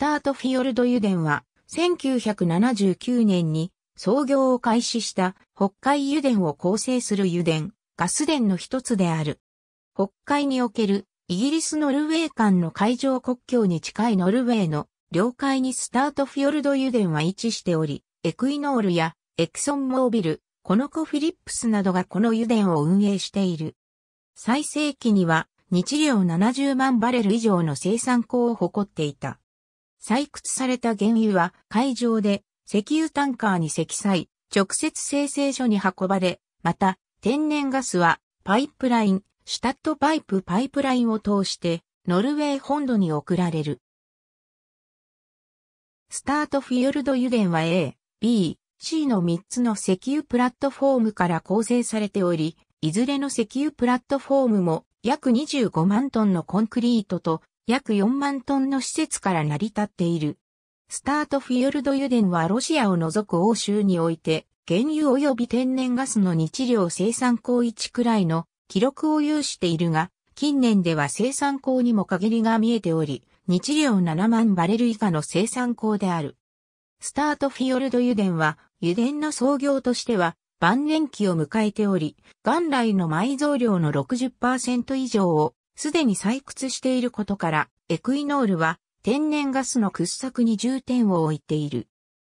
スタートフィヨルド油田は、1979年に創業を開始した北海油田を構成する油田、ガス田の一つである。北海におけるイギリス・ノルウェー間の海上国境に近いノルウェーの領海にスタートフィヨルド油田は位置しており、エクイノールやエクソンモービル、コノコフィリップスなどがこの油田を運営している。最盛期には日量70万バレル以上の生産港を誇っていた。採掘された原油は海上で石油タンカーに積載、直接生成所に運ばれ、また天然ガスはパイプライン、シュタットパイプパイプラインを通してノルウェー本土に送られる。スタートフィヨルド油田は A、B、C の3つの石油プラットフォームから構成されており、いずれの石油プラットフォームも約25万トンのコンクリートと約4万トンの施設から成り立っている。スタートフィヨルド油田はロシアを除く欧州において、原油及び天然ガスの日量生産高一くらいの記録を有しているが、近年では生産高にも限りが見えており、日量7万バレル以下の生産高である。スタートフィヨルド油田は、油田の創業としては、晩年期を迎えており、元来の埋蔵量の60%以上をすでに採掘していることから、エクイノールは天然ガスの掘削に重点を置いている。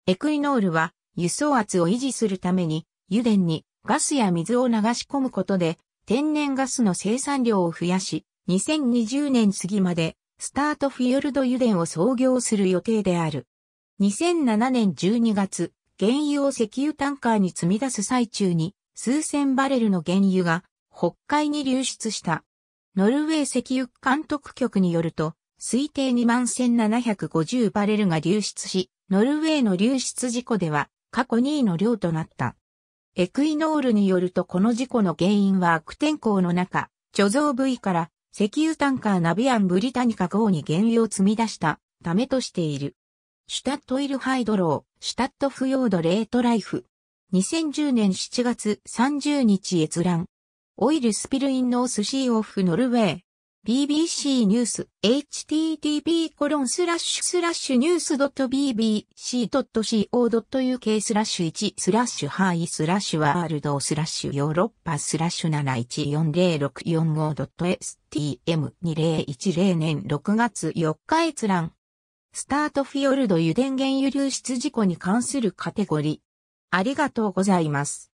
エクイノールは輸送圧を維持するために油田にガスや水を流し込むことで天然ガスの生産量を増やし、2020年過ぎまでスタートフィヨルド油田を創業する予定である。2007年12月、原油を石油タンカーに積み出す最中に数千バレルの原油が北海に流出した。ノルウェー石油監督局によると、推定2万1750バレルが流出し、ノルウェーの流出事故では過去2位の量となった。エクイノールによるとこの事故の原因は悪天候の中、貯蔵部位から石油タンカーナビアンブリタニカ号に原油を積み出したためとしている。シュタットイルハイドロー、シュタットフヨードレートライフ。2010年7月30日閲覧。オイルスピルインノースシーオフノルウェー。BBC ニュース http コロンスラッシュスラッシュニュース .bbc.co.uk スラッシュ1スラッシュハイスラッシュワールドスラッシュヨーロッパスラッシュ 7140645.stm2010 年6月4日閲覧。スタートフィヨルド油田源油流出事故に関するカテゴリー。ありがとうございます。